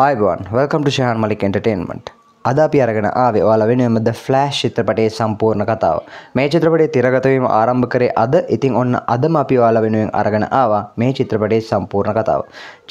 Hi everyone, welcome to Shahan Malik Entertainment. අද අපි අරගෙන ආවේ ඔයාලා වෙනුවෙන්ම ද ෆ්ලෑෂ් චිත්‍රපටයේ සම්පූර්ණ කතාව. මේ චිත්‍රපටයේ තිරගතවීම ආරම්භ කරේ අද. ඉතින් ඔන්න අදම අපි ඔයාලා වෙනුවෙන් අරගෙන ආවා මේ චිත්‍රපටයේ සම්පූර්ණ කතාව.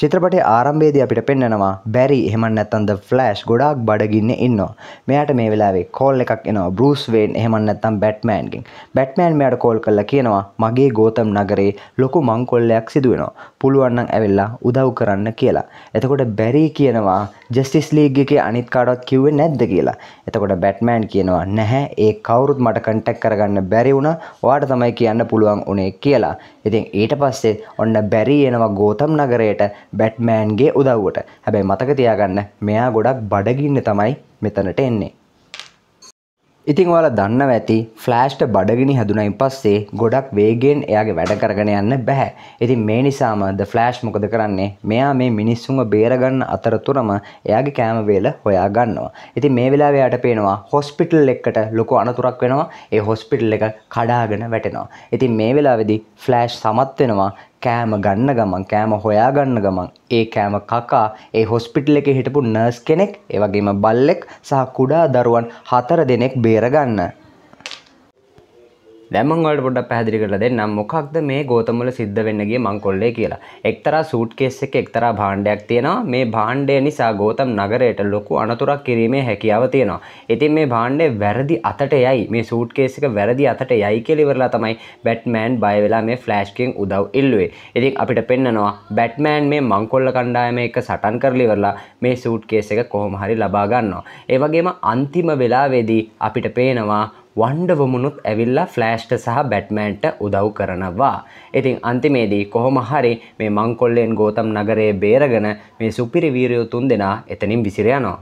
චිත්‍රපටයේ ආරම්භයේදී අපිට පෙන්වනවා බැරි එහෙම නැත්නම් ද ෆ්ලෑෂ් ගොඩාක් බඩගින්නේ ඉන්නවා. මෙයාට මේ වෙලාවේ කෝල් එකක් එනවා බෲස් වේන් එහෙම නැත්නම් බැට්මෑන්ගෙන්. බැට්මෑන් මෙයාට කෝල් කරලා කියනවා මගේ ගෝතම් නගරේ ලොකු මංකොල්ලයක් සිදු වෙනවා. පුළුවන් නම් ඇවිල්ලා උදව් කරන්න කියලා. එතකොට බැරි කියනවා ජස්ටිස් ලීග් එකේ අනිත් කාටවත් කිව්වේ නැද්ද කියලා. එතකොට බැට්මෑන් කියනවා නැහැ ඒ කවුරුත් මට කන්ටැක්ට් කරගන්න බැරි වුණා. ඔයාට තමයි කියන්න පුළුවන් උනේ කියලා. ඉතින් ඊට පස්සේ ඔන්න බැරි එනවා ගෝතම් නගරයට බැට්මෑන්ගේ උදව්වට. හැබැයි මතක තියාගන්න මෙයා ගොඩක් බඩගින්න තමයි මෙතනට එන්නේ. ඉතිං ඔයාලා දන්නව ඇති ෆ්ලෑෂ්ට බඩගිනි හැදුනයින් පස්සේ ගොඩක් වේගෙන් එයාගේ වැඩ කරගෙන යන්න බැහැ. ඉතින් මේ නිසාම ද ෆ්ලෑෂ් මොකද කරන්නේ? මෙයා මේ මිනිස්සුන්ව බේරගන්න අතරතුරම එයාගේ කෑම වේල හොයා ගන්නවා. ඉතින් මේ වෙලාවේ එයාට පේනවා හොස්පිටල් එකට ලොකු අනතුරක් වෙනවා. ඒ හොස්පිටල් එක කඩාගෙන වැටෙනවා. ඉතින් මේ වෙලාවේදී ෆ්ලෑෂ් සමත් වෙනවා. කෑම ගන්න ගමන් කෑම හොයා ගන්න ගමන් ඒ කෑම කකා ඒ හොස්පිටල් එකේ හිටපු නර්ස් කෙනෙක් ඒ වගේම බල්ලෙක් සහ කුඩා දරුවන් හතර දෙනෙක් බේරගන්න දැමංවලට පොඩ පැදිරි කරල දෙන්න මොකක්ද මේ ගෝතමල සිද්ධ වෙන්නගේ මංකොල්ලේ කියලා එක්තරා සූට් කෙස් එක එක්තරා භාණ්ඩයක් තියෙනවා මේ භාණ්ඩය නිසා ගෝතම් නගරයට ලොකු අනතුරක් කිරීමේ හැකියාව තියෙනවා ඉතින් මේ භාණ්ඩය වැරදි අතට යයි මේ සූට් කේස් එක වැරදි අතට යයි කෙලිවරලා තමයි බැට්මෑන් බය වෙලා මේ ෆ්ලෑෂ්කෙන් උදව් ඉල්ලුවේ ඉතින් අපිට පෙන්නනවා බැට්මෑන් මේ මංකොල්ල කණ්ඩායම එක සටන් කරලිවරලා මේ සූට් කේස් එක කොහොම හරි ලබා ගන්නවා ඒ වගේම අන්තිම වෙලාවේදී අපිට පේනවා වන්ඩවමුණුත් ඇවිල්ලා ෆ්ලෑෂ්ට සහ බැට්මෑන්ට උදව් කරනවා. ඉතින් අන්තිමේදී කොහොම හරි මේ මංකොල්ලෙන් ගෝතම් නගරයේ බේරගෙන මේ සුපිරි වීරයෝ තුන් දෙනා එතනින් විසිරයනවා.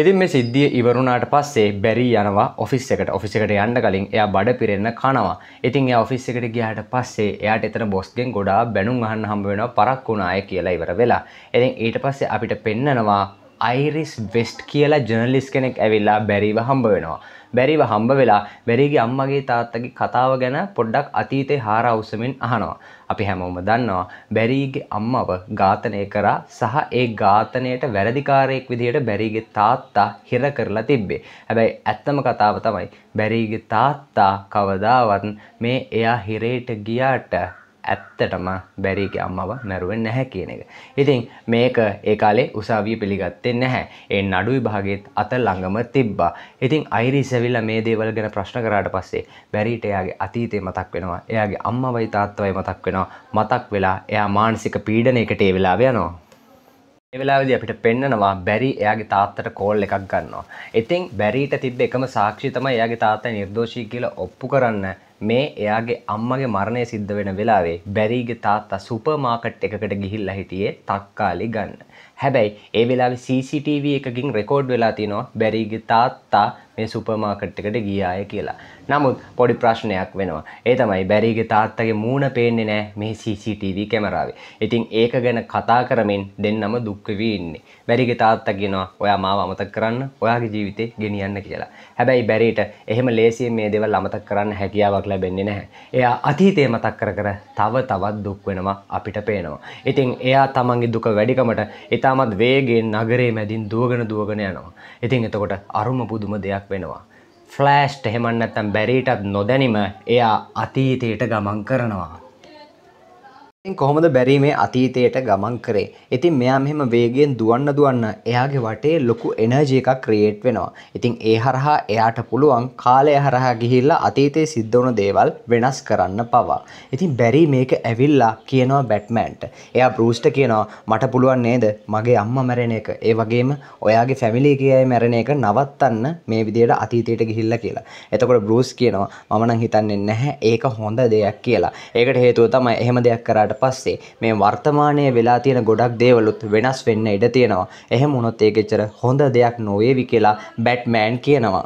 ඉතින් මේ සිද්ධිය ඉවරුණාට පස්සේ බැරි යනවා ඔෆිස් එකට ඔෆිස් එකට යන්න කලින් එයා බඩ පිරෙන්න කනවා. ඉතින් එයා ඔෆිස් එකට ගියාට පස්සේ එයාට එතන බොස්ගෙන් ගොඩාක් බැනුම් අහන්න හම්බ වෙනවා පරක්කු වුණාය කියලා ඉවර වෙලා. ඉතින් ඊට පස්සේ අපිට පෙන්නනවා අයිරිස් වෙස්ට් කියලා ජර්නලිස් කෙනෙක් ඇවිල්ලා බැරිව හම්බ වෙනවා. බැරිව හම්බ වෙලා බැරිගේ අම්මගේ තාත්තගේ කතාව ගැන පොඩ්ඩක් අතීතේ හාරවුසමින් අහනවා. අපි හැමෝම දන්නවා බැරිගේ අම්මව ඝාතනය කරා සහ ඒ ඝාතනයට වැරදිකාරයෙක් විදිහට බැරිගේ තාත්තා හිර කරලා තිබ්බේ. හැබැයි ඇත්තම කතාව තමයි බැරිගේ තාත්තා කවදාවත් මේ එයා හිරේට ගියාට ඇත්තටම බැරිගේ අම්මව මැරුවේ නැහැ කියන එක. ඉතින් මේක ඒ කාලේ උසාවිය පිළිගත්තේ නැහැ. ඒ නඩු විභාගෙත් අත ළඟම තිබ්බා. ඉතින් අයිරිස් ඇවිල්ලා මේ දේවල් ගැන ප්‍රශ්න කරාට පස්සේ බැරිට එයාගේ අතීතය මතක් වෙනවා. එයාගේ අම්මවයි තාත්තවයි මතක් වෙනවා. මතක් වෙලා එයා මානසික පීඩනයකට ඒ වෙලාව යනවා. වෙලාවද අපිට පෙන්නනවා බැරි එයාගේ තාත්තට කෝල් එකක් ගන්නවා. ඉතින් බැරිට තිබ්බ එකම සාක්ෂි තමයි එයාගේ තාත්තා නිර්දෝෂී කියලා ඔප්පු කරන්න මේ එයාගේ අම්මගේ මරණය සිද්ධ වෙන වෙලාවේ බැරීගේ තාත්තා සුපර් මාකට් එකකට ගිහිල්ලා හිටියේ තක්කාලි ගන්න. හැබැයි ඒ වෙලාවේ CCTV එකකින් රෙකෝඩ් වෙලා තිනවා බැරිගේ තාත්තා මේ සුපර්මාකට් එකට ගියාය කියලා. නමුත් පොඩි ප්‍රශ්නයක් වෙනවා. ඒ තමයි බැරිගේ තාත්තගේ මූණ පේන්නේ නැහැ මේ CCTV කැමරාවේ. ඉතින් ඒක ගැන කතා කරමින් දෙන්නම දුක් වෙවි ඉන්නේ. බැරිගේ තාත්තා කියනවා ඔයා මාව අමතක කරන්න, ඔයාගේ ජීවිතේ ගෙනියන්න කියලා. හැබැයි බැරිට එහෙම ලේසියෙන් මේ දේවල් අමතක කරන්න හැකියාවක් ලැබෙන්නේ නැහැ. එයා අතීතය මතක් කර කර තව තවත් දුක් වෙනවා අපිට පේනවා. ඉතින් එයා තමන්ගේ දුක වැඩිකමට ඉතාමත් වේගෙන් නගරේ මැදින් දුවගෙන දුවගෙන යනවා. ඉතින් එතකොට අරුම පුදුම දෙයක් වෙනවා. ෆ්ලෑෂ්ට හෙමන් නැත්තම් බැරිටත් නොදැනිම එයා අතීතයට ගමන් කරනවා. කොහොමද බැරීමේ අතීතයට ගමන් කරේ ඉතින් මෙයා මෙහෙම වේගෙන් දුවන්න දුවන්න එයාගේ වටේ ලොකු එනර්ජි එකක් ක්‍රියේට් වෙනවා ඉතින් ඒ හරහා එයාට පුළුවන් කාලය හරහා ගිහිල්ලා අතීතයේ සිද්ධ වුණු දේවල් වෙනස් කරන්න පවා ඉතින් බැරි මේක ඇවිල්ලා කියනවා බැට්මෑන්ට එයා බෲස්ට කියනවා මට පුළුවන් නේද මගේ අම්මා මැරෙන එක ඒ වගේම ඔයාගේ ෆැමිලි කයයි මැරෙන එක නවත්තන්න මේ විදියට අතීතයට ගිහිල්ලා කියලා එතකොට බෲස් කියනවා මම නම් හිතන්නේ නැහැ ඒක හොඳ දෙයක් කියලා ඒකට හේතුව තමයි එහෙම දෙයක් කරාට පස්සේ මේ වර්තමානයේ වෙලා තියෙන ගොඩක් දේවලුත් වෙනස් වෙන්න ඉඩ තියෙනවා. එහෙම වුණොත් ඒක එච්චර හොඳ දෙයක් නොවේවි කියලා බැට්මෑන් කියනවා.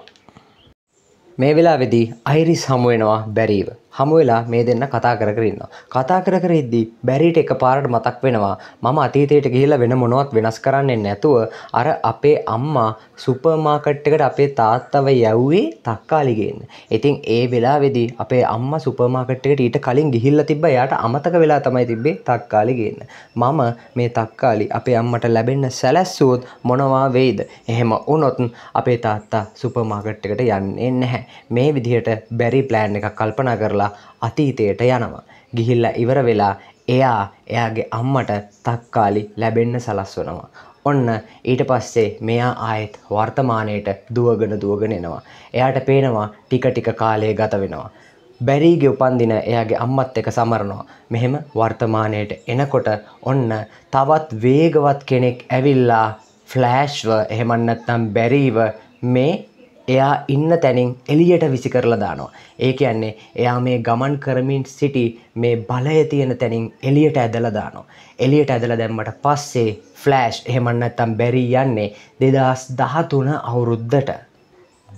මේ වෙලාවේදී අයිරිස් හමු වෙනවා බැරිව. හමුවෙලා මේ දෙන්න කතා කර කරන්න. කතා කර කරෙද්දි බැරිට එක පාරට මතක් වෙනවා මම අතීතයට ගිහිල වෙන මොනොත් වෙනස් කරන්නේ නැතුව අර අපේ අම්මා සුපර්මාකට්ටකට අපේ තාත්තව යැව්වේ තක්කාලිගෙන්. ඉතින් ඒ වෙලා වෙදි අපේ අම්ම සුපර්මාකට්ටකට ඊට කලින් ගිහිල්ල තිබ යාට අමතක වෙලා තමයි තිබේ තක්කාලිගෙන්. මම මේ තක්කාලි අපේ අම්මට ලැබෙන්න සැලැස්සුවොත් මොනවා වෙයිද. එහෙම උනොතුන් අපේ තාත්තා සුපමාකට්ටකට යන්නේ නැහැ. මේ විදිහට බැරි ප්ලෑන් එක කල්පනා කරලා ගිහිල්ලා අතීතයට යනවා. ගිහිල්ල ඉවර වෙලා එයා එයාගේ අම්මට තක්කාලි ලැබෙන්න සලස්වනවා. ඔන්න ඊට පස්සේ මෙයා ආයෙත් වර්තමානයට දුවගෙන දුවගෙන එනවා. එයාට පේනවා ටික ටික කාලය ගත වෙනවා. බැරීගේ උපන්දින එයාගේ අම්මත් එක සමරනවා. මෙහෙම වර්තමානයට එනකොට ඔන්න තවත් වේගවත් කෙනෙක් ඇවිල්ලා ෆ්ලෑශ්ව එහෙමන්නත්නම් බැරීව මේ එයා ඉන්න තැනින් එලියට විසි කරලා දානවා. ඒ කියන්නේ එයා මේ ගමන් කරමින් සිටි මේ බලය තියෙන තැනින් එලියට ඇදලා දානවා. එලියට ඇදලා දැම්මට පස්සේ ෆ්ලෑෂ් එහෙම නැත්තම් බැරි යන්නේ 2013 අවුරුද්දට.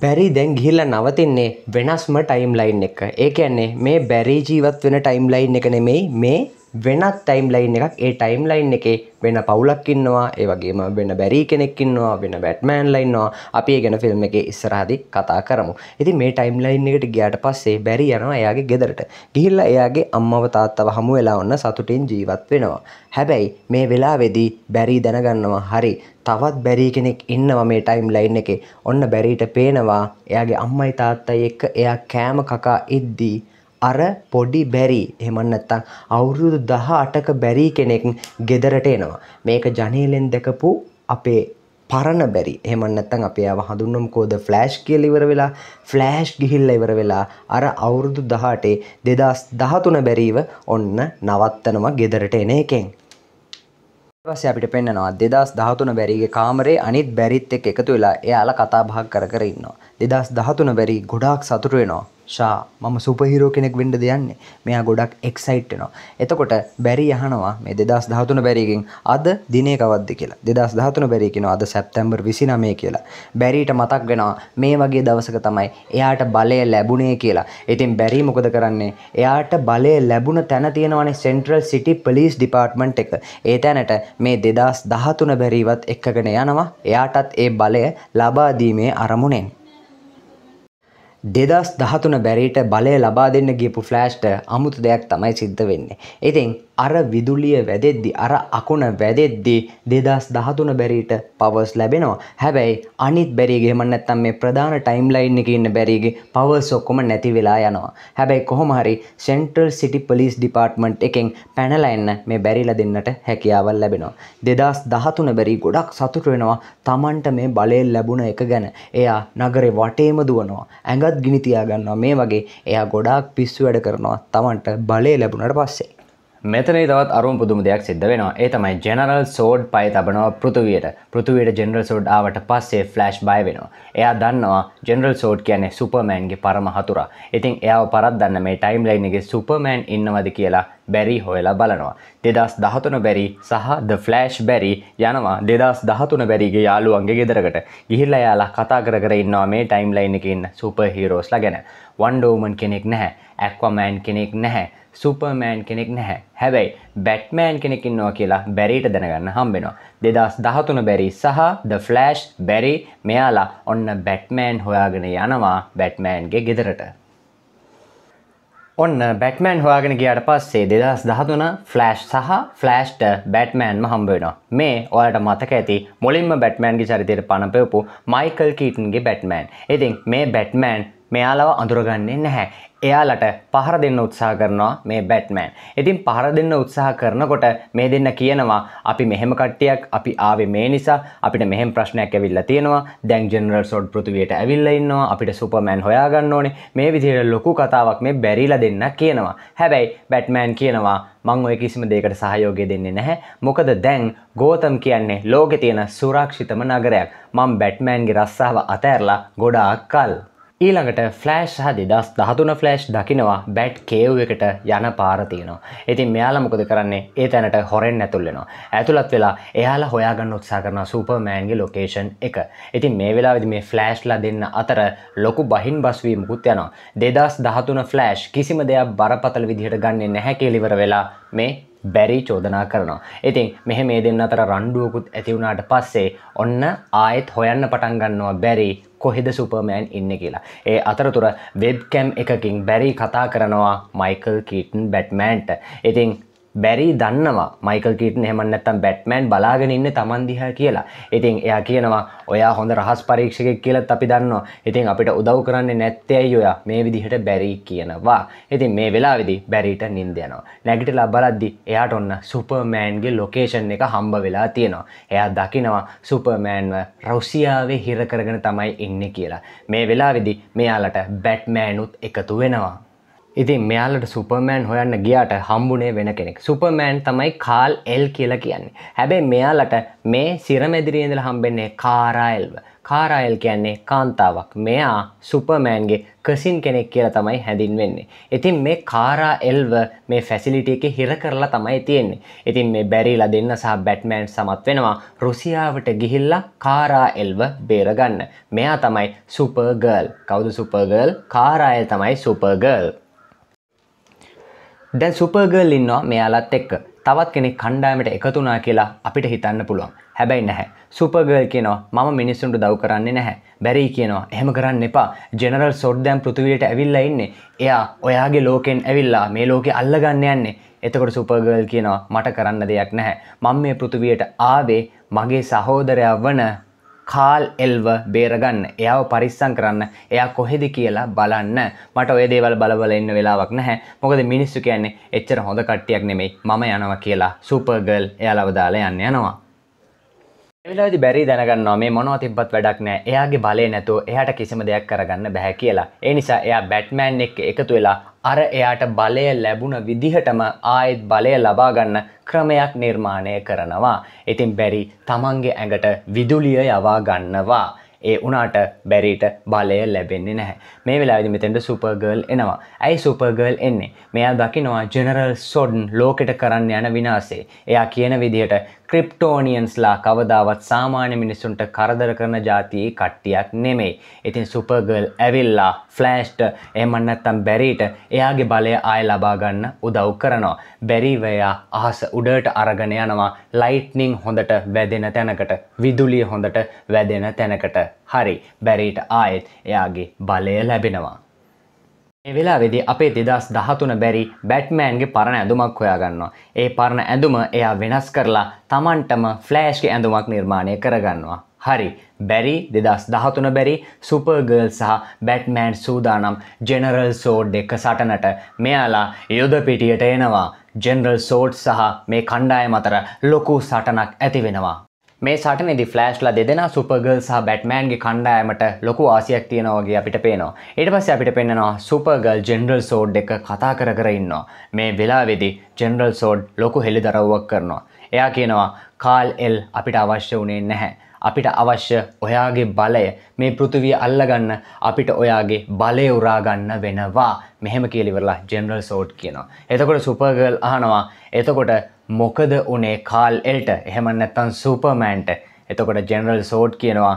බැරි දැන් ගිහිල්ලා නවතින්නේ වෙනස්ම ටයිම් ලයින් එක. ඒ කියන්නේ මේ බැරි ජීවත් වෙන ටයිම් ලයින් එක නෙමෙයි මේ වෙනත් ටයිම් ලයින් එකක් ඒ ටයිම් ලයින් එකේ වෙන පවුලක් ඉන්නවා ඒ වගේම වෙන බැරි කෙනෙක් ඉන්නවා වෙන බැට්මෑන් ලයින්නවා අපි ඒ ගැන ෆිල්ම් එකේ ඉස්සරහදී කතා කරමු. ඉතින් මේ ටයිම් ලයින් එකට ගියාට පස්සේ බැරි යනවා එයාගේ ගෙදරට. ගිහිල්ලා එයාගේ අම්මව තාත්තව හමු වෙලා ඔන්න සතුටින් ජීවත් වෙනවා. හැබැයි මේ වෙලාවේදී බැරි දැනගන්නවා හරි තවත් බැරි කෙනෙක් ඉන්නවා මේ ටයිම් ලයින් එකේ. ඔන්න බැරිට පේනවා එයාගේ අම්මයි තාත්තයි එක්ක එයා කෑම කකා ඉද්දී අර පොඩි බැරි එහමන්නත්තං අවුරුදු දහ අටක බැරි කෙනෙක් ගෙදරට එනවා. මේක ජනේලෙන් දෙකපු අපේ පරණ බැරි එහමන්නත්තන් අපේ අව හඳුන්නම් කෝද ෆ්ලෑෂ් කියල ඉවර වෙලා ෆ්ලෑෂ් ගිහිල්ල ඉවර වෙලා අර අවුරුදු දහටේ දෙදස් දහතුන බැරීව ඔන්න නවත්තනවා ගෙදරට එන එකෙන්. පස්සේ අපිට පෙන්නවා 2013 බැරිගේ කාමරේ අනිත් බැරිත් එක්ක එකතු වෙලා එයාලා කතා බහ කර කර ඉන්නවා 2013 බැරි ගොඩාක් සතුටු වෙනවා ශා මම සුපහිරෝ කෙනෙක් වෙන්ඩ දෙයන්නේ මෙයා ගොඩක් එක්සයිට්නවා එතකොට බැරි යහනවා මේ දෙදස් ධාතුන බැරිකින් අද දිනේ කවද්ද කියලා දෙදස් ධාතුන බැරිකිෙන අද සැප්තැම්බර් විසිනමේ කියලා බැරිට මතක් වෙනවා මේ වගේ දවසක තමයි එයාට බලය ලැබුණේ කියලා ඉතින් බැරි මොකද කරන්නේ එයාට බලය ලැබුණ තැන තියෙනවනේ සෙන්ට්‍රල් සිටි පලිස් ඩිපාර්ට්මන්ට් එක ඒ තැනට මේ දෙදස් දහතුන බැරීවත් එක්කගෙන යනවා එයාටත් ඒ බලය ලබාදීමේ අරමුණෙන් දෙදස් දහතුන බැරිට බලය ලබා දෙන්න ගියපු ෆ්ලෑෂ්ට අමුතු දෙයක් තමයි සිද්ධ වෙන්නේ. ඉතින් අර විදුලිය වැදෙද්දි අර අකුණ වැදෙද්දි දෙදස් දහතුන බැරිට පවස් ලැබෙනවා හැබැයි අනිත් බැරිගේ මන්නත්තම් මේ ප්‍රධාන ටයිම්ලයින් එක ඉන්න බැරිගේ පවස් ඔක්කොම නැති වෙලා යනවා හැබැයි කොහොම හරි සෙන්ට්‍රල් සිටි පොලිස් ඩිපාර්ට්මන්ට් එකෙන් පැනලා එන්න මේ බැරිලා දෙන්නට හැකියාවල් ලැබෙනවා දෙදස් දහතුන බැරි ගොඩක් සතුට වෙනවා Tamanට මේ බලය ලැබුණ එක ගැන එයා නගරේ වටේම දුවනවා ඇඟත් ගිනි තියාගන්නවා මේ වගේ එයා ගොඩාක් පිස්සු වැඩ කරනවා Tamanට බලය ලැබුණට පස්සේ මෙතන තවත් අරුම් පුදුම දෙයක් සිද්ධ වෙනවා ඒ තමයි ජෙනරල් සෝඩ් පය තබනවා පෘතුවයට පෘතුවයට ජෙනරල් සෝඩ් ආවට පස්සේ ෆ්ලෑෂ් බය වෙනවා එයා දන්නවා ජෙනරල් සෝඩ් කියන්නේ සුපර්මෑන්ගේ පරම හතුරා ඉතින් එයාව පරද්දන්න මේ ටයිම් ලයින් එකේ සුපර්මෑන් ඉන්නවද කියලා බැරි හොයලා බලනවා. දෙදස් දහතුන බැරි සහ ද ෆ්ලෑෂ් බැරි යනවා දෙදස් දහතුන බැරිගේ යාළුවන්ගේ ගෙදරකට ගිහිල්ල යාලා කතා කර කර ඉන්නවා මේ ටයිම්ලයින් එකින් සුප හිරෝස්ලා ගැන. වන්ඩෝමන් කෙනෙක් නැහැ ඇක්වමෑන් කෙනෙක් නැහැ සුපර්මෑන් කෙනෙක් නැහැ හැබැයි බැට්මෑන් කෙනෙකින්නවා කියලා බැරිට දැනගන්න හම්බෙනවා දෙදස් දහතුන බැරි සහ ද ෆ්ලෑෂ් බැරි මෙයාලා ඔන්න බැට්මෑන් හොයාගෙන යනවා බැට්මෑන්ගේ ගෙදරට ඔන්න බැට්මෑන් හොයාගෙන ගියට පස්සේ දෙදස් දහතුන ෆලස්් සහ ෆලස්්ට බැට්මෑන්ම හම්බවෙනවා මේ ඔයාට මතක ඇති මුලින්ම බැට්මෑන්ගේ චරිතයට පණපයපු මයිකල් කීටන්ගේ බැට්මෑන් ඉතින් මේ බැට්මෑන් මෙයාලව අඳුරගන්නේ නැහැ. එයාලට පහර දෙන්න උත්සාහ කරනවා මේ බැට්මෑන්. ඉතින් පහර දෙන්න උත්සාහ කරනකොට මේ දෙන්න කියනවා අපි මෙහෙම කට්ටියක් අපි ආවේ මේ නිසා අපිට මෙහෙම ප්‍රශ්නයක් ඇවිල්ලා තියෙනවා. දැන් ජෙනරල් සෝඩ් පෘථිවියට ඇවිල්ලා ඉන්නවා. අපිට සුපර්මෑන් හොයාගන්න ඕනේ. මේ විදිහට ලොකු කතාවක් මේ බැරිලා දෙන්න කියනවා. හැබැයි බැට්මෑන් කියනවා මං ඔය කිසිම දෙයකට සහයෝගය දෙන්නේ නැහැ. මොකද දැන් ගෝතම් කියන්නේ ලෝකේ තියෙන සුරක්ෂිතම නගරයක්. මං බැට්මෑන්ගේ රස්සාව අතහැරලා ගොඩාක් කල් ඊළඟට ෆලෑෂ් හ දෙදස් දහතුන ෆලෑෂ් දකිනවා බැට් කේව් එකට යන පාරතියනවා. ඉතින් මෙයාලමකොද කරන්නේ ඒ තැනට හොරෙන් ඇතුල්ලෙනවා. ඇතුළත් වෙලා එයාලා හොයාගන්න උත්සා කරන සුපර්මෑන්ගේ ලොකේෂන් එක. ඉතින් මේ වෙලා විදි මේ ෆලෑෂ්ලා දෙන්න අතර ලොකු බහින් බස්වීමකුත් යනවා. දෙදස් දහතුන ෆලෑෂ් කිසිම දෙයක් බරපතල විදිහට ගන්නේ නැහැකෙලිවර වෙලා මේ බැරි චෝදනා කරනවා. ඉතින් මෙහ මේ දෙන්න අතර රණ්ඩුවකුත් ඇතිවුණට පස්සේ ඔන්න ආයෙත් හොයන්න පටන් ගන්නවා බැරි කොහෙද සුපර්මෑන් ඉන්න කියලා ඒ අතරතුර වෙබ්කැම් එකකින් බැරි කතා කරනවා මයිකල් කීටන් බැට්මෑන්ට ඉතින් බැරි දන්නවා මයිකල් කීටන හෙම නැත්තම් බැට්මෑන් බලාගෙන ඉන්න තමන් දිහා කියලා ඉතින් එයා කියනවා ඔයා හොඳ රහස් පරීක්ෂකෙක් කියලත් අපි දන්නවා ඉතින් අපිට උදව් කරන්නේ නැත්තැයි ඔයා මේ විදිහට බැරි කියනවා ඉතින් මේ වෙලාවෙදි බැරිට නින්ද යනවා නැගිටලා බලද්දි එයාට ඔන්න සුපර්මෑන්ගේ ලොකේෂන් එක හම්බ වෙලා තියෙනවා එයා දකිනවා සුපර්මෑන්ව රෞසියාවේ හිර කරගෙන තමයි ඉන්නේ කියලා මේ වෙලාවෙදි මෙයාලට බැට්මෑනුත් එකතු වෙනවා ඉතින් මෙයාලට සුපර්මෑන් හොයන්න ගියාට හම්බුනේ වෙන කෙනෙක් සුපර්මෑන් තමයි කාල් එල් කියලා කියන්නේ හැබැයි මෙයාලට මේ සිරමැදිරියඳල හම්බෙන්නේ කාරායල්ව කාරායල් කියන්නේ කාන්තාවක් මෙයා සුපර්මෑන්ගේ කසින් කෙනෙක් කියලා තමයි හැඳින්වෙන්නේ ඉතින් මේ කාරා එල්ව මේ ෆැසිලිටි එක හිර කරලා තමයි තියෙන්නේ ඉතින් මේ බැරිලා දෙන්න සහ බැට්මෑන් සමත් වෙනවා රුසියාවට ගිහිල්ලා කාරා එල්ව බේරගන්න මෙයා තමයි සුපර්ගර්ල් කවුද සුපර්ගර්ල් කාරායල් තමයි සුපර්ගර්ල් දැන් සුපර්ගල් ඉන්නවා මෙයාලත් එක්ක තවත් කෙනෙක් කණ්ඩායමට එකතුනා කියලා අපිට හිතන්න පුළුවන් හැබැයි නැහැ සුපර්ගල් කියනවා මම මිනිස්සුන්ට දව් කරන්නේ නැහැ බැරි කියනවා එහෙම කරන්න එපා ජෙනරල් සොඩ්දෑම් පෘතිවයට ඇවිල්ලා ඉන්නේ එයා ඔයාගේ ලෝකෙන් ඇවිල්ලා මේ ලෝකෙ අල්ලගන්න යන්නේ එතකොට සුපර්ගල් කියනවා මට කරන්න දෙයක් නැහැ මං මේ පෘතිවයට ආවේ මගේ සහෝදරයක් වන කාල් එල්ව බේරගන්න එයාව පරිස්සං කරන්න එයා කොහෙද කියලා බලන්න මට ඔය දේවල් බලබල ඉන්න වෙලාවක් නැහැ මොකද මිනිස්සු කියන්නේ එච්චර හොඳ කට්ටියක් නෙමෙයි මම යනවා කියලා සුපර්ගල් එයාලව දාලා යන්න යනවා එවිලාදි බැරි දැනගන්නවා මේ මොනවා තිබ්බත් වැඩක් නෑ එයාගේ බලය නැතුව එයාට කිසිම දෙයක් කරගන්න බැහැ කියලා. ඒ නිසා එයා බැට්මෑන් එක්ක එකතු වෙලා අර එයාට බලය ලැබුණ විදිහටම ආයෙත් බලය ලබා ගන්න ක්‍රමයක් නිර්මාණය කරනවා. ඉතින් බැරි තමන්ගේ ඇඟට විදුලිය යවා ගන්නවා. ඒ වුණාට බැරිට බලය ලැබෙන්නේ නැහැ. මේ වෙලාවේදී මෙතෙන්ට සුපර්ගර්ල් එනවා. ඇයි සුපර්ගර්ල් එන්නේ? මෙයා දකිනවා ජෙනරල් සොඩ්න් ලෝකෙට කරන්න යන විනාශේ. එයා කියන විදිහට ක්‍රිප්ටෝනියන්ස්ලා කවදාවත් සාමාන්‍ය මිනිස්සුන්ට කරදර කරන ජාතියේ කට්ටියක් නෙමෙයි. ඉතින් සුපර්ගල් ඇවිල්ලා ෆ්ලෑෂ්ට එහෙම නැත්නම් බැරිට එයාගේ බලය ආය ලබා ගන්න උදව් කරනවා. බැරිව එයා අහස උඩට අරගෙන යනවා ලයිට්නින් හොඳට වැදෙන තැනකට, විදුලිය හොඳට වැදෙන තැනකට. හරි. බැරිට ආයෙත් එයාගේ බලය ලැබෙනවා. වෙලා වෙදි අපේ දෙදස් දහතුන බැරි බැට්මෑන්ගේ පරණ ඇඳුමක් හොයාගන්නවා. ඒ පරණ ඇඳුම එයා වෙනස් කරලා තමන්ටම ෆ්ලෑෂ්ක ඇඳුමක් නිර්මාණය කරගන්නවා. හරි බැරි දෙදස් දහතුන බැරි සුපර්ගර්ල් සහ බැට්මෑන් සූදානම් ජෙනරල් සෝඩ් එක සටනට මෙයාලා යොද පිටියට එනවා. ජෙනරල් සෝඩ් සහ මේ කණ්ඩාය මතර ලොකු සටනක් ඇති වෙනවා. මේ සටනදි ෆ්ලෑශ්ලා දෙදෙන සුපර්ගල් සහ බැට්මෑන්ගේ කණ්ඩායමට ලොකු ආසියක් තියෙනවගේ අපිට පේනවා. ඊට පස්සේ අපිට පෙන්නවා සුපර්ගල් ජෙනරල් සෝඩ් එක කතා කර කර ඉන්නවා. මේ වෙලාවේදී ජෙනරල් සෝඩ් ලොකු හෙළිදරව්වක් කරනවා. එයා කියනවා කාල් එල් අපිට අවශ්‍ය වුණේ නැහැ. අපිට අවශ්‍ය ඔයාගේ බලය මේ පෘථිවිය අල්ලගන්න අපිට ඔයාගේ බලය උරාගන්න වෙනවා මෙහෙම කියලිවරලා ජෙනරල් සෝට් කියනවා. එතකොට සුපර්ගල් අහනවා එතකොට මොකද උනේ කාල් එල්ට එහෙම නැත්තම් සුපර්මෑන්ට එතකොට ජෙනරල් සෝට් කියනවා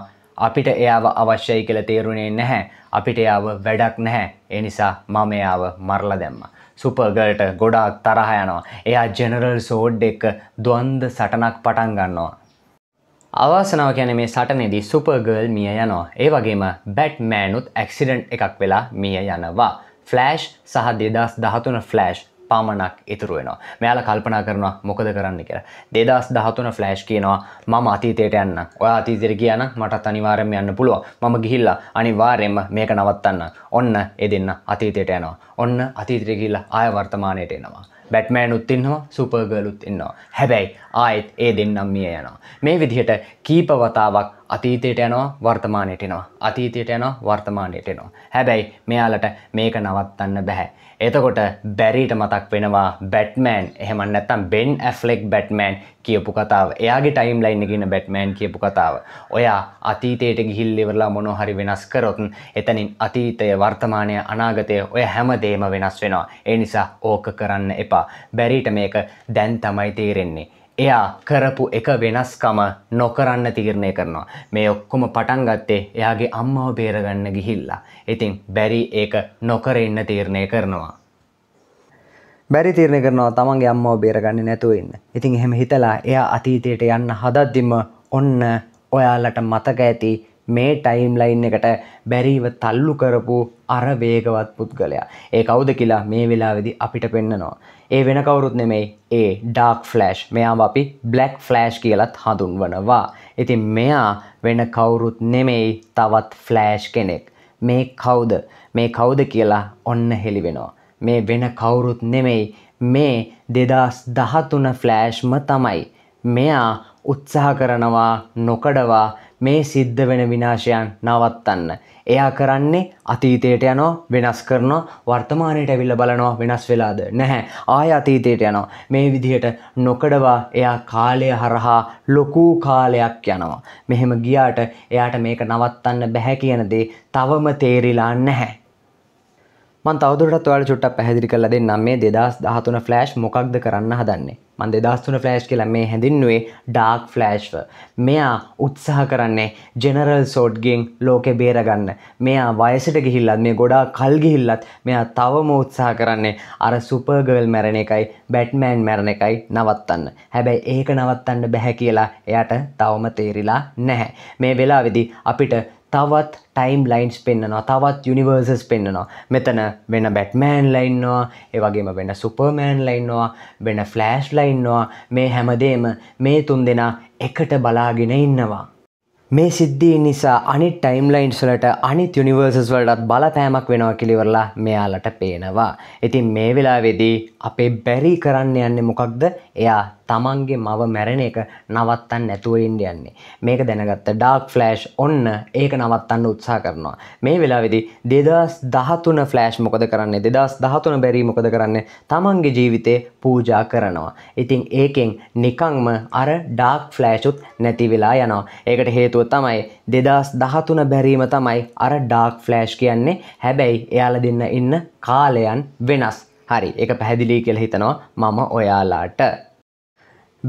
අපිට එයාව අවශ්‍යයි කළ තේරුණේ නැහැ අපිට එයාව වැඩක් නැහැ ඒ නිසා මම එයාව මරලා දැම්ම. සුපර්ගල්ට ගොඩාක් තරහ යනවා. එයා ජෙනරල් සෝඩ් එක ද්වන්ද සටනක් පටන් ගන්නවා. අවාසනාව කියන මේ සටනේදී සුපර්ගර්ල් මිය යනවා. ඒ වගේම බැට්මෑනුත් ඇක්සිඩන්ට් එකක් වෙලා මිය යනවා. ෆ්ලෑෂ් සහ 2013 ෆ්ලෑෂ් පමණක් ඉතුරු වෙනවා. මෙයාලා කල්පනා කරනවා මොකද කරන්න කියලා. 2013 ෆ්ලෑෂ් කියනවා මම අතීතයට යන්න. ඔයා අතීතයට ගියා නම් මටත් අනිවාර්යයෙන්ම යන්න පුළුවන්. මම ගිහිල්ලා අනිවාර්යයෙන්ම මේක නවත්තන්න. ඔන්න ඒ දෙන්න අතීතයට යනවා. ඔන්න අතීතයට ගිහිල්ලා ආය වර්තමානයට එනවා. බැට්මෑනුත් ඉන්නවා සුපර්ගලුත් ඉන්නවා හැබැයි ආයෙත් ඒ දෙන්නම් මිය යනවා මේ විදිහට කීප වතාවක් අතීතයට යනවා වර්තමානයට එනවා අතීතයට යනවා වර්තමානයට එනවා හැබැයි මෙයාලට මේක නවත්තන්න බැහැ එතකොට බැරිට මතක් වෙනවා බැට්මෑන් එහෙම නැත්තම් බෙන් ඇෆ්ලෙක් බැට්මෑන් කියපු කතාව එයාගේ ටයිම් ලයින් එකගෙන බැට්මෑන් කියපු කතාව ඔයා අතීතයට ගිහිල්ලිවරලා මොනොහරි වෙනස් කරොතුන් එතනින් අතීතය වර්තමානය අනාගතය ඔය හැමදේම වෙනස් වෙනවා ඒ නිසා ඕක කරන්න එපා බැරිට මේක දැන් තමයි තේරෙන්නේ එයා කරපු එක වෙනස්කම නොකරන්න තීරණය කරනවා. මේ ඔක්කොම පටන් ගත්තේ එයාගේ අම්මාව බේරගන්න ගිහිල්ලා. ඉතින් බැරි ඒක නොකර ඉන්න තීරණය කරනවා. බැරි තීරණය කරනවා තමන්ගේ අම්මාව බේරගන්නේ නැතුව ඉන්න. ඉතින් එහෙම හිතලා එයා අතීතයට යන්න හදද්දිම ඔන්න ඔයාලට මතක ඇති මේ ටයිම් ලයින් එකට බැරිව තල්ලු කරපු අර වේගවත් පුද්ගලයා. ඒ කවුද කියලා මේ වෙලාවේදී අපිට පෙන්නනවා. ඒ වෙන කවුරුත් නෙමෙයි ඒ ඩාක් ෆ්ලෑෂ් මෙයාම අපි බ්ලක් ෆ්ලෑෂ් කියලත් හඳුන්වනවා. ඉතින් මෙයා වෙන කවුරුත් නෙමෙයි තවත් ෆ්ලෑෂ් කෙනෙක්. මේ කවුද මේ කවුද කියලා ඔන්න හෙළි වෙනවා. මේ වෙන කවුරුත් නෙමෙයි මේ දෙදස් දහතුන ෆ්ලෑෂ්ම තමයි. මෙයා උත්සාහ කරනවා නොකඩවා මේ සිද්ධ වෙන විනාශයන් නවත්තන්න. එයා කරන්නේ අතීතයට යනෝ වෙනස් කරනවා වර්තමානයට ඇවිල්ල බලනවා වෙනස් වෙලාද නැහැ ආය අතීතයට යනවා මේ විදිහට නොකඩවා එයා කාලය හරහා ලොකූ කාලයක් යනවා මෙහෙම ගියාට එයාට මේක නවත්තන්න බැහැ කියනදේ තවම තේරිලා නැහැ මන් තවදුරටත් ඔයාලට චුට්ටක් පැහැදිලි කරලා දෙන්නම් මේ 2013 ෆ්ලෑෂ් මොකක්ද කරන්න හදන්නේ මන්ද දස්තුන ෆ්ලෑස්් කියලා මේ හැඳින්නුවේ ඩාක් ෆ්ලෑශ්ව මෙයා උත්සාහ කරන්නේ ජෙනරල් සෝඩ්ගෙන් ලෝකෙ බේරගන්න මෙයා වයසට ගිහිල්ලත් මේ ගොඩා කල් ගිහිල්ලත් මෙයා තවම උත්සාහ කරන්නේ අර සුපර්ගල් මැරණ එකයි බැට්මෑන් මැරණ එකයි නවත්තන්න හැබැයි ඒක නවත්තන්න බැහැ කියලා එයට තවම තේරිලා නැහැ මේ වෙලා විදි අපිට තවත් ටයිම් ලයින්ස් පෙන්න්නනවා තවත් යුනිවර්සස් පෙන්න්නනවා මෙතන වෙන බැට්මෑන් ලයින්නවා ඒවගේම වෙන සුපර්මෑන් ලයින්නවා වෙන ෆ්ලෑෂ් ලයින්නවා මේ හැමදේම මේ තුන් දෙනා එකට බලාගෙන ඉන්නවා. මේ සිද්ධී නිසා අනි ටයිම්ලයින්ස්ලට අනිත් යුනිවර්සස් වලටත් බලපෑමක් වෙනවා කිලිවරලා මෙයාලට පේනවා. ඉතින් මේ වෙලා වෙදී අපේ බැරි කරන්න යන්නේ මොකක්ද එයා තමන්ගේ මව මැරෙන එක නවත්තන් නැතුවලින්ඩ යන්නේ මේක දැනගත්ත ඩාක් ෆලෑෂ් ඔන්න ඒක නවත්තන්න උත්සා කරනවා මේ වෙලාවෙදි දෙදස් දහතුන ෆලෑෂ් මොකද කරන්නේ දෙදස් දහතුන බැරී මොකද කරන්නේ තමන්ගේ ජීවිතය පූජා කරනවා ඉතිං ඒකෙන් නිකංම අර ඩාක් ෆලෑෂුත් නැති වෙලා යනවා ඒකට හේතුව තමයි දෙදස් දහතුන බැරීම තමයි අර ඩාක් ෆලෑෂ් කියන්නේ හැබැයි එයාල දෙන්න ඉන්න කාලයන් වෙනස් හරි එක පැහැදිලී කෙල හිතනවා මම ඔයාලාට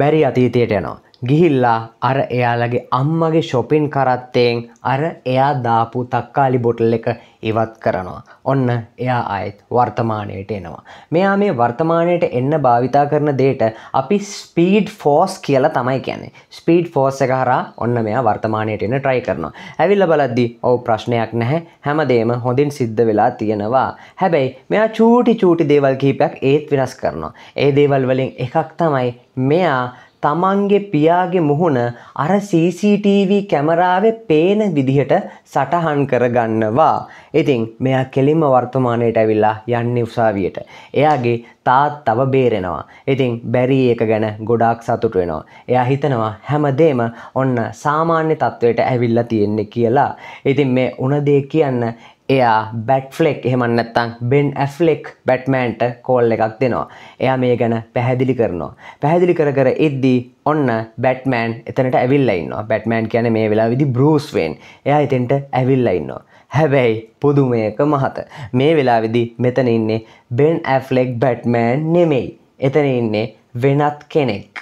බැරි අතීතයට යනවා. ගිහිල්ලා අර එයාලගේ අම්මගේ ශොපින් කරත්තයෙන් අර එයා දාපු තක්කාලි බොටල් එක ඉවත් කරනවා. ඔන්න එයා අයත් වර්තමානයට එනවා. මෙයා මේ වර්තමානයට එන්න භාවිතා කරන දේට අපි ස්පීඩ් ෆෝස් කියලා තමයි කියන්නේ. ස්පීඩ් ෆෝස් එක හරා ඔන්න මෙයා වර්තමානයට එන්න ට්‍රයි කරනවා. ඇවිල්ල බලද්දි ඔව් ප්‍රශ්නයක් නැහැ. හැමදේම හොඳින් සිද්ධ වෙලා තියෙනවා. හැබැයි මෙයා චූටි චූටි දේවල් කිහිපයක් ඒත් වෙනස් කරනවා. ඒ දේවල් වලින් එකක් තමයි මෙයා තමන්ගේ පියාගේ මුහුණ අර CCTV කැමරාවේ පේන විදිහට සටහන් කරගන්නවා. ඉතින් මෙයා කෙලින්ම වර්තමානයට ඇවිල්ලා යන්නේ උසාවියට. එයාගේ තාත්තව බේරෙනවා. ඉතින් බැරි එක ගැන ගොඩාක් සතුටු වෙනවා. එයා හිතනවා හැමදේම ඔන්න සාමාන්‍ය තත්ත්වයට ඇවිල්ලා තියෙන්නේ කියලා. ඉතින් මේ උන දේ කියන්න එයා බැට්ෆලෙක් එහෙමන් නැත්තං බෙන් ඇෆ්ලෙක් බැට්මෑන්ට කෝල් එකක් දෙනවා. එයා මේ ගැන පැහැදිලි කරනවා. පැහැදිලි කර කර එද්දී ඔන්න බැට්මෑන් එතනට ඇවිල්ලයින්නවා බැට්මෑන් කියන මේ වෙලා විදි බ්‍රස්වෙන් එයා එතෙන්ට ඇවිල්ලයින්නවා. හැබැයි පුදුමයක මහත. මේ වෙලා විදි මෙතන ඉන්නේ බෙන් ඇෆ්ලෙක් බැට්මෑන් නෙමෙයි. එතන ඉන්නේ වෙනත් කෙනෙක්.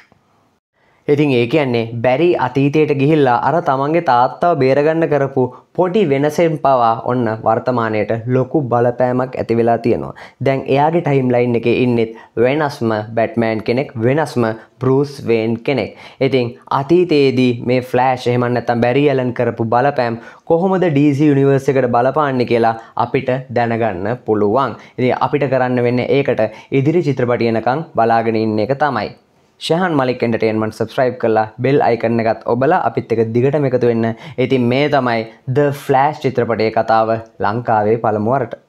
ඉතින් ඒ කියන්නේ බැරි අතීතයට ගිහිල්ලා අර තමන්ගේ තාත්තාව බේරගන්න කරපු පොඩි වෙනසෙන් පවා ඔන්න වර්තමානයට ලොකු බලපෑමක් ඇති වෙලා තියෙනවා. දැන් එයාගේ ටයිම්ලයින් එකේ ඉන්නෙත් වෙනස්ම බැට්මෑන් කෙනෙක් වෙනස්ම බ්‍රූස් වේන් කෙනෙක්. ඉතින් අතීතයේදී මේ ෆ්ලෑෂ් එහෙම නැත්නම් බැරි ඇලන් කරපු බලපෑම් කොහොමද DC යුනිවර්ස් එකට බලපාන්නේ කියලා අපිට දැනගන්න පුළුවන්. ඉතින් අපිට කරන්න වෙන්නේ ඒකට ඉදිරි චිත්‍රපටියනකම් බලාගෙන ඉන්න එක තමයි. ශහන් මලික් එන්ටේන්මන් සබස්්‍රයිබ් කරලා බෙල් අයිකරන එකත් ඔබලා අපිත් එක දිගට එකතු වෙන්න ඉතින් මේ තමයි ද ෆ්ලෑස්් චිත්‍රපටය කතාව ලංකාවේ පළමුුවරට